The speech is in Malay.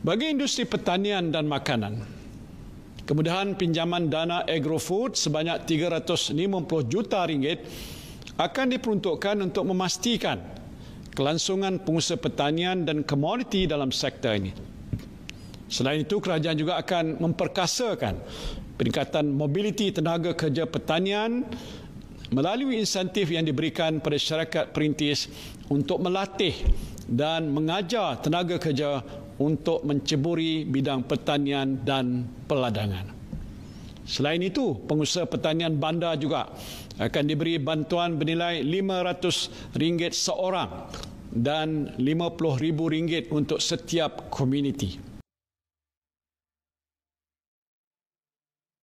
Bagi industri pertanian dan makanan, kemudahan pinjaman dana agrofood sebanyak 350 juta ringgit akan diperuntukkan untuk memastikan kelangsungan pengusaha pertanian dan komoditi dalam sektor ini. Selain itu, kerajaan juga akan memperkasakan peningkatan mobiliti tenaga kerja pertanian melalui insentif yang diberikan pada syarikat perintis untuk melatih dan mengajar tenaga kerja untuk menceburi bidang pertanian dan peladangan. Selain itu, pengusaha pertanian bandar juga akan diberi bantuan bernilai RM500 seorang dan RM50,000 untuk setiap komuniti.